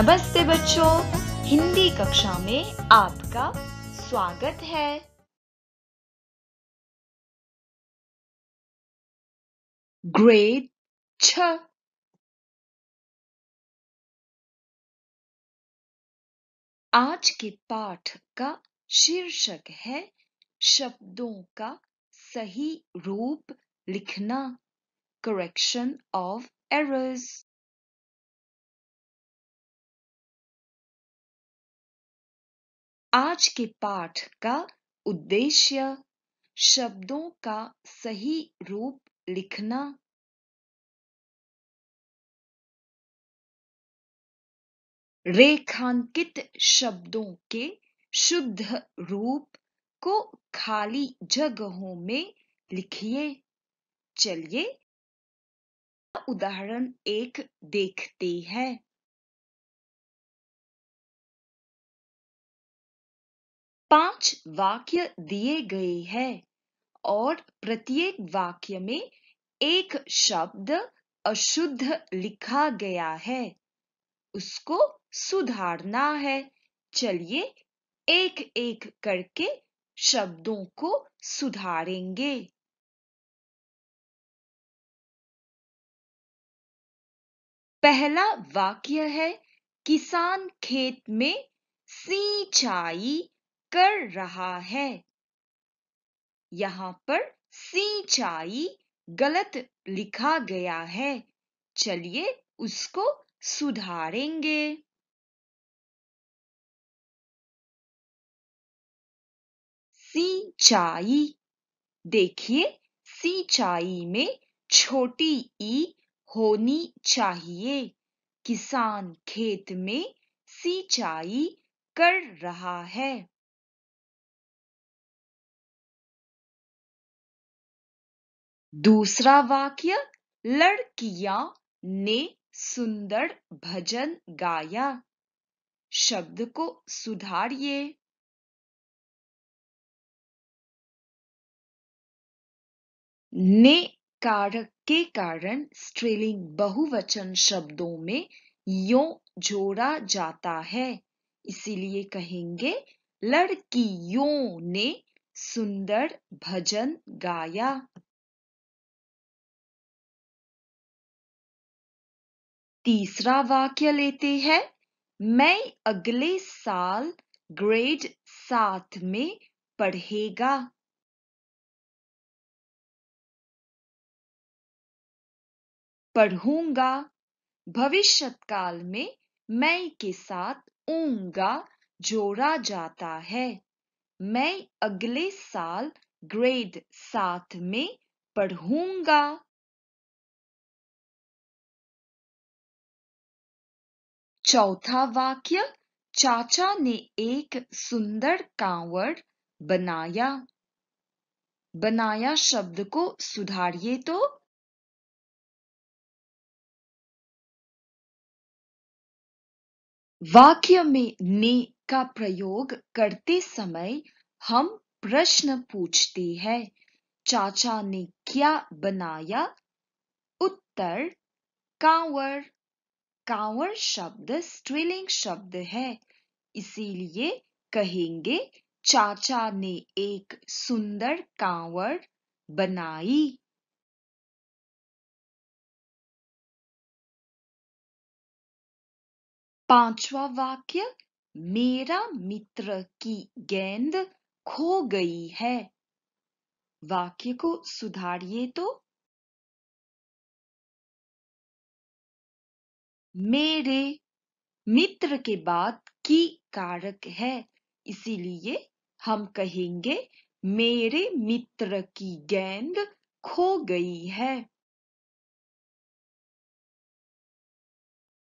नमस्ते बच्चों हिंदी कक्षा में आपका स्वागत है ग्रेड छ आज के पाठ का शीर्षक है शब्दों का सही रूप लिखना करेक्शन ऑफ एरर्स आज के पाठ का उद्देश्य शब्दों का सही रूप लिखना रेखांकित शब्दों के शुद्ध रूप को खाली जगहों में लिखिए चलिए उदाहरण एक देखते हैं पांच वाक्य दिए गए हैं और प्रत्येक वाक्य में एक शब्द अशुद्ध लिखा गया है उसको सुधारना है चलिए एक एक करके शब्दों को सुधारेंगे पहला वाक्य है किसान खेत में सिंचाई कर रहा है यहाँ पर सिंचाई गलत लिखा गया है चलिए उसको सुधारेंगे सिंचाई देखिए सिंचाई में छोटी ई होनी चाहिए किसान खेत में सिंचाई कर रहा है दूसरा वाक्य लड़कियां ने सुंदर भजन गाया शब्द को सुधारिए ने कारक के कारण स्त्रीलिंग बहुवचन शब्दों में यो जोड़ा जाता है इसीलिए कहेंगे लड़कियों ने सुंदर भजन गाया तीसरा वाक्य लेते हैं मैं अगले साल ग्रेड सात में पढ़ेगा पढ़ूंगा भविष्य काल में मैं के साथ ऊंगा जोड़ा जाता है मैं अगले साल ग्रेड सात में पढ़ूंगा चौथा वाक्य चाचा ने एक सुंदर कांवड़ बनाया बनाया शब्द को सुधारिए तो वाक्य में ने का प्रयोग करते समय हम प्रश्न पूछते हैं चाचा ने क्या बनाया उत्तर कांवड़ कांवड़ शब्द स्त्रीलिंग शब्द है इसीलिए कहेंगे चाचा ने एक सुंदर कांवड़ बनाई पांचवा वाक्य मेरा मित्र की गेंद खो गई है वाक्य को सुधारिए तो मेरे मित्र के बाद की कारक है इसीलिए हम कहेंगे मेरे मित्र की गेंद खो गई है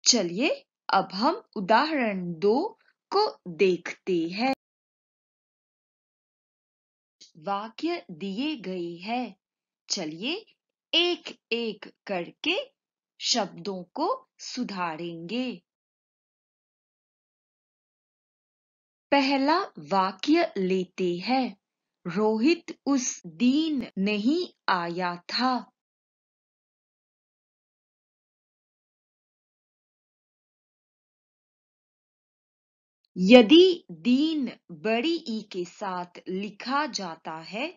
चलिए अब हम उदाहरण दो को देखते हैं वाक्य दिए गए हैं चलिए एक एक करके शब्दों को सुधारेंगे पहला वाक्य लेते हैं रोहित उस दिन नहीं आया था यदि दीन बड़ी ई के साथ लिखा जाता है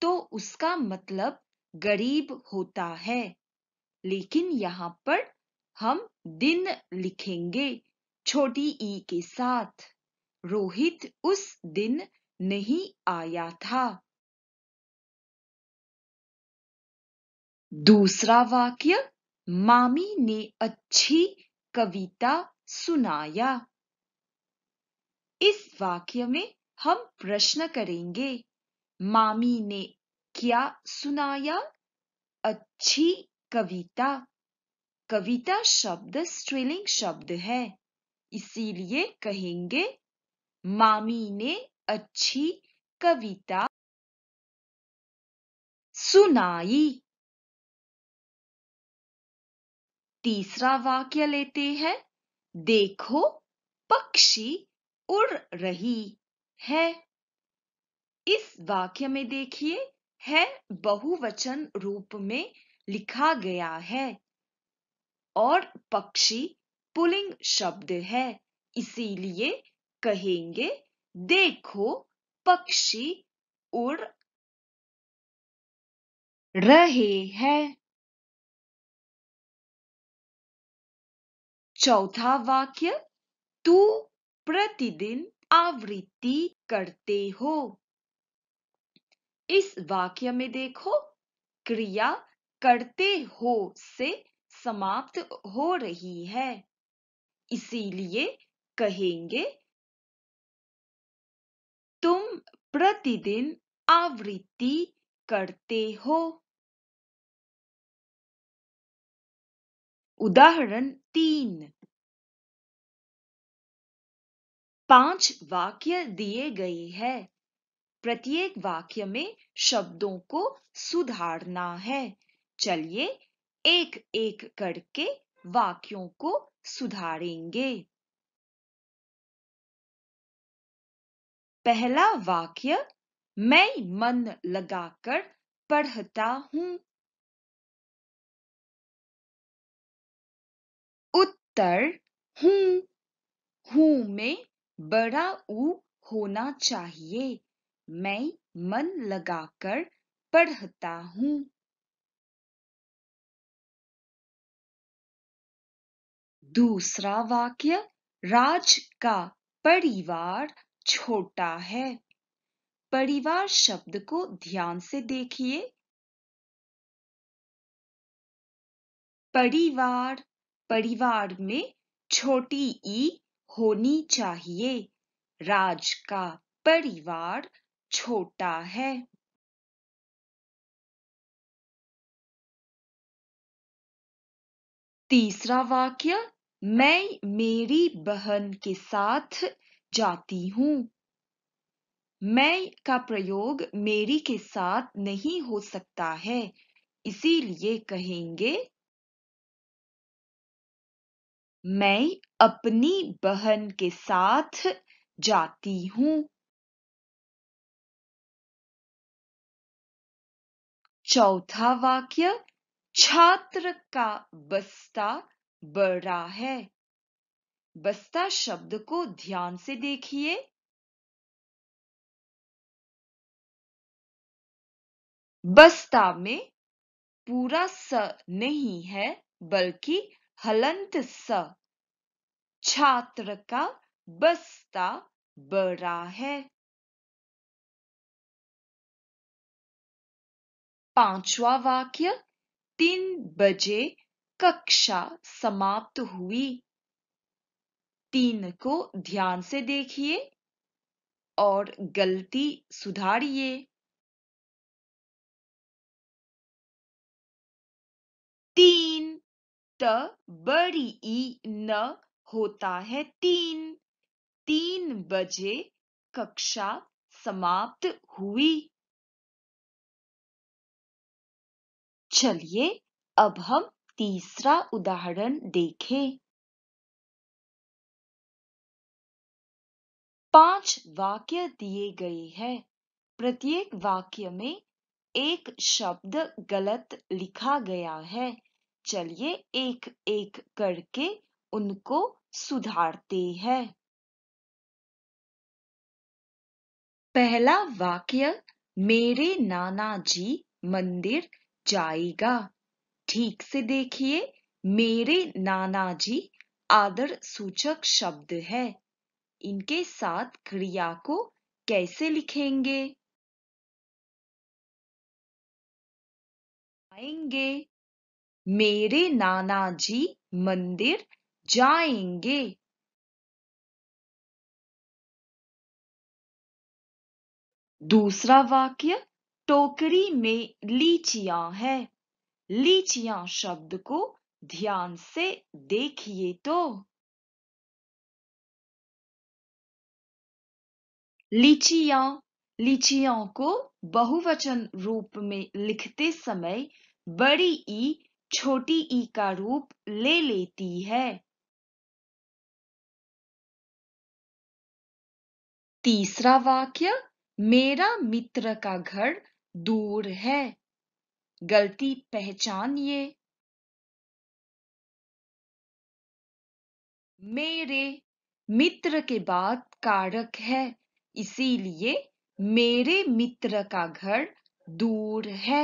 तो उसका मतलब गरीब होता है लेकिन यहाँ पर हम दिन लिखेंगे छोटी ई के साथ रोहित उस दिन नहीं आया था दूसरा वाक्य मामी ने अच्छी कविता सुनाया इस वाक्य में हम प्रश्न करेंगे मामी ने क्या सुनाया अच्छी कविता कविता शब्द स्त्रीलिंग शब्द है इसीलिए कहेंगे मामी ने अच्छी कविता सुनाई तीसरा वाक्य लेते हैं देखो पक्षी उड़ रही है इस वाक्य में देखिए है बहुवचन रूप में लिखा गया है और पक्षी पुलिंग शब्द है इसीलिए कहेंगे देखो पक्षी उड़ रहे हैं चौथा वाक्य तू प्रतिदिन आवृत्ति करते हो इस वाक्य में देखो क्रिया करते हो से समाप्त हो रही है इसीलिए कहेंगे तुम प्रतिदिन आवृत्ति करते हो उदाहरण तीन पांच वाक्य दिए गए हैं प्रत्येक वाक्य में शब्दों को सुधारना है चलिए एक एक करके वाक्यों को सुधारेंगे पहला वाक्य मैं मन लगाकर पढ़ता हूँ उत्तर हूँ हूँ में बड़ा ऊ होना चाहिए मैं मन लगाकर पढ़ता हूँ दूसरा वाक्य राज का परिवार छोटा है परिवार शब्द को ध्यान से देखिए परिवार परिवार में छोटी ई होनी चाहिए राज का परिवार छोटा है तीसरा वाक्य मैं मेरी बहन के साथ जाती हूँ मैं का प्रयोग मेरी के साथ नहीं हो सकता है इसीलिए कहेंगे मैं अपनी बहन के साथ जाती हूँ चौथा वाक्य छात्र का बस्ता बड़ा है बस्ता शब्द को ध्यान से देखिए बस्ता में पूरा स नहीं है बल्कि हलंत स छात्र का बस्ता बड़ा है पांचवा वाक्य तीन बजे कक्षा समाप्त हुई तीन को ध्यान से देखिए और गलती सुधारिए तीन त बड़ी ई न होता है तीन तीन बजे कक्षा समाप्त हुई चलिए अब हम तीसरा उदाहरण देखें पांच वाक्य दिए गए हैं प्रत्येक वाक्य में एक शब्द गलत लिखा गया है चलिए एक एक करके उनको सुधारते हैं पहला वाक्य मेरे नाना जी मंदिर जाएगा ठीक से देखिए मेरे नाना जी आदर सूचक शब्द है इनके साथ क्रिया को कैसे लिखेंगे आएंगे मेरे नाना जी मंदिर जाएंगे दूसरा वाक्य टोकरी में लीचियां है लीचियां शब्द को ध्यान से देखिए तो लीचियां लीचियों को बहुवचन रूप में लिखते समय बड़ी ई छोटी ई का रूप ले लेती है तीसरा वाक्य मेरा मित्र का घर दूर है गलती पहचानिए मेरे मित्र के बाद कारक है इसीलिए मेरे मित्र का घर दूर है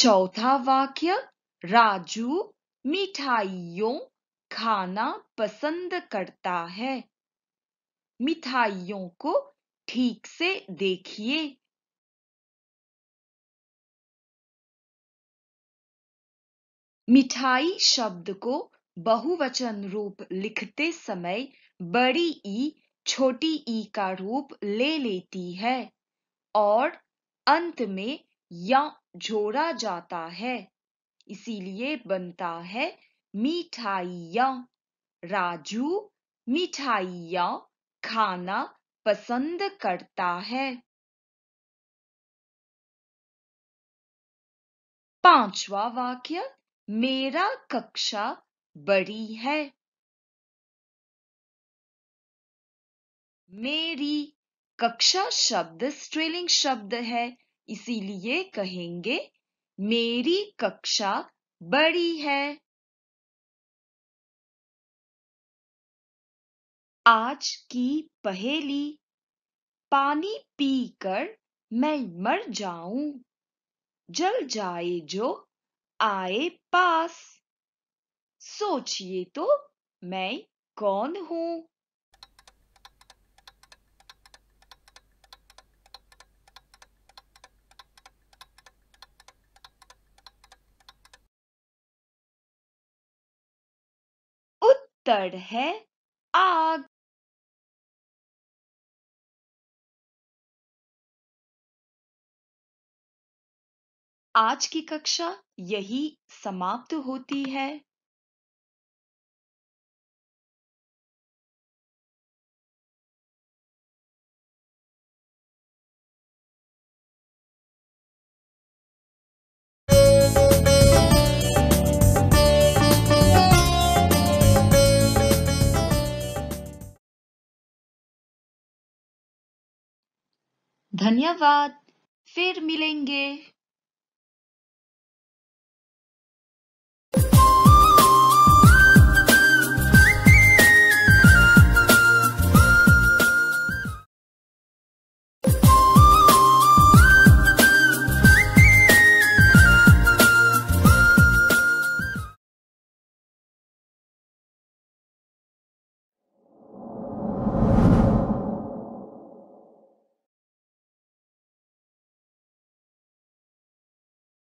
चौथा वाक्य राजू मिठाइयों खाना पसंद करता है मिठाइयों को ठीक से देखिए मिठाई शब्द को बहुवचन रूप लिखते समय बड़ी ई छोटी ई का रूप ले लेती है और अंत में या जोड़ा जाता है इसीलिए बनता है मिठाइया राजू मिठाइया खाना पसंद करता है पांचवा वाक्य मेरा कक्षा बड़ी है मेरी कक्षा शब्द स्त्रीलिंग शब्द है इसीलिए कहेंगे मेरी कक्षा बड़ी है आज की पहेली पानी पीकर मैं मर जाऊं जल जाए जो आए पास सोचिए तो मैं कौन हूं उत्तर है आज की कक्षा यही समाप्त होती है धन्यवाद फिर मिलेंगे